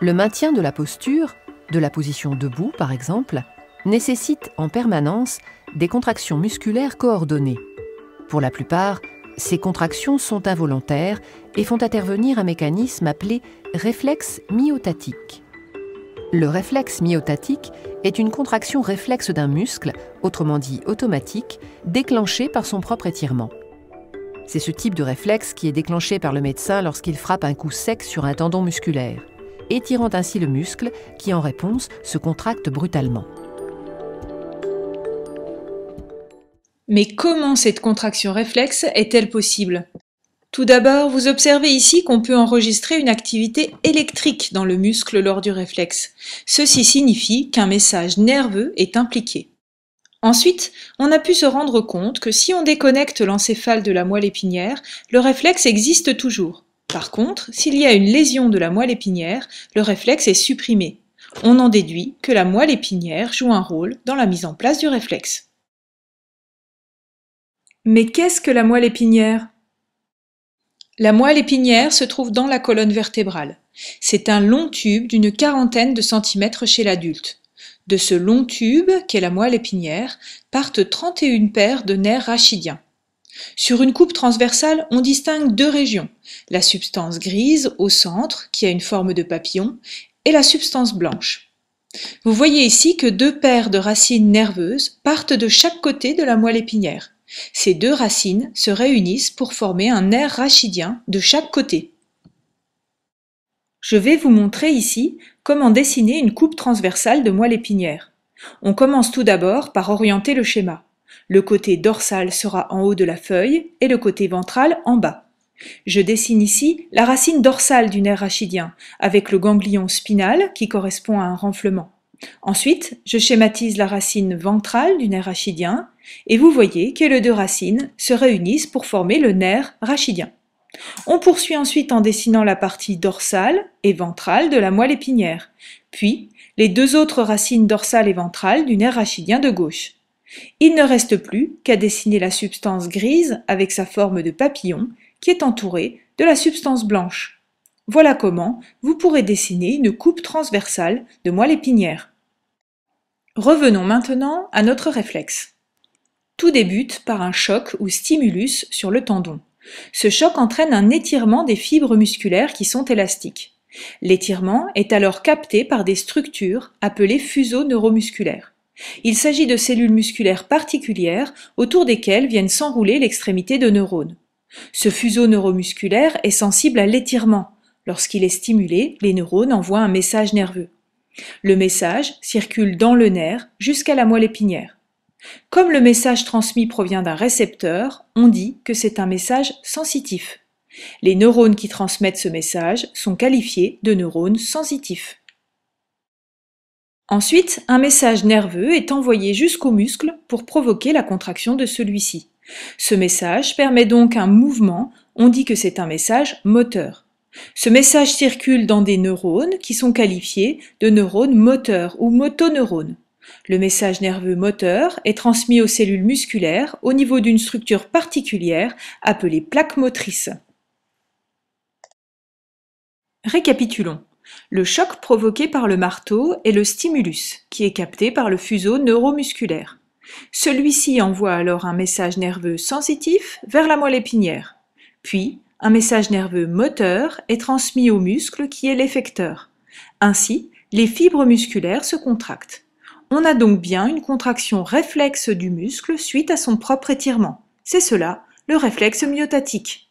Le maintien de la posture, de la position debout par exemple, nécessite en permanence des contractions musculaires coordonnées. Pour la plupart, ces contractions sont involontaires et font intervenir un mécanisme appelé réflexe myotatique. Le réflexe myotatique est une contraction réflexe d'un muscle, autrement dit automatique, déclenchée par son propre étirement. C'est ce type de réflexe qui est déclenché par le médecin lorsqu'il frappe un coup sec sur un tendon musculaire étirant ainsi le muscle qui, en réponse, se contracte brutalement. Mais comment cette contraction réflexe est-elle possible Tout d'abord, vous observez ici qu'on peut enregistrer une activité électrique dans le muscle lors du réflexe. Ceci signifie qu'un message nerveux est impliqué. Ensuite, on a pu se rendre compte que si on déconnecte l'encéphale de la moelle épinière, le réflexe existe toujours. Par contre, s'il y a une lésion de la moelle épinière, le réflexe est supprimé. On en déduit que la moelle épinière joue un rôle dans la mise en place du réflexe. Mais qu'est-ce que la moelle épinière La moelle épinière se trouve dans la colonne vertébrale. C'est un long tube d'une quarantaine de centimètres chez l'adulte. De ce long tube, qu'est la moelle épinière, partent 31 paires de nerfs rachidiens. Sur une coupe transversale, on distingue deux régions, la substance grise au centre, qui a une forme de papillon, et la substance blanche. Vous voyez ici que deux paires de racines nerveuses partent de chaque côté de la moelle épinière. Ces deux racines se réunissent pour former un nerf rachidien de chaque côté. Je vais vous montrer ici comment dessiner une coupe transversale de moelle épinière. On commence tout d'abord par orienter le schéma. Le côté dorsal sera en haut de la feuille et le côté ventral en bas. Je dessine ici la racine dorsale du nerf rachidien, avec le ganglion spinal qui correspond à un renflement. Ensuite, je schématise la racine ventrale du nerf rachidien, et vous voyez que les deux racines se réunissent pour former le nerf rachidien. On poursuit ensuite en dessinant la partie dorsale et ventrale de la moelle épinière, puis les deux autres racines dorsales et ventrales du nerf rachidien de gauche. Il ne reste plus qu'à dessiner la substance grise avec sa forme de papillon qui est entourée de la substance blanche. Voilà comment vous pourrez dessiner une coupe transversale de moelle épinière. Revenons maintenant à notre réflexe. Tout débute par un choc ou stimulus sur le tendon. Ce choc entraîne un étirement des fibres musculaires qui sont élastiques. L'étirement est alors capté par des structures appelées fuseaux neuromusculaires. Il s'agit de cellules musculaires particulières autour desquelles viennent s'enrouler l'extrémité de neurones. Ce fuseau neuromusculaire est sensible à l'étirement. Lorsqu'il est stimulé, les neurones envoient un message nerveux. Le message circule dans le nerf jusqu'à la moelle épinière. Comme le message transmis provient d'un récepteur, on dit que c'est un message sensitif. Les neurones qui transmettent ce message sont qualifiés de neurones sensitifs. Ensuite, un message nerveux est envoyé jusqu'au muscle pour provoquer la contraction de celui-ci. Ce message permet donc un mouvement, on dit que c'est un message moteur. Ce message circule dans des neurones qui sont qualifiés de neurones moteurs ou motoneurones. Le message nerveux moteur est transmis aux cellules musculaires au niveau d'une structure particulière appelée plaque motrice. Récapitulons. Le choc provoqué par le marteau est le stimulus, qui est capté par le fuseau neuromusculaire. Celui-ci envoie alors un message nerveux sensitif vers la moelle épinière. Puis, un message nerveux moteur est transmis au muscle qui est l'effecteur. Ainsi, les fibres musculaires se contractent. On a donc bien une contraction réflexe du muscle suite à son propre étirement. C'est cela, le réflexe myotatique.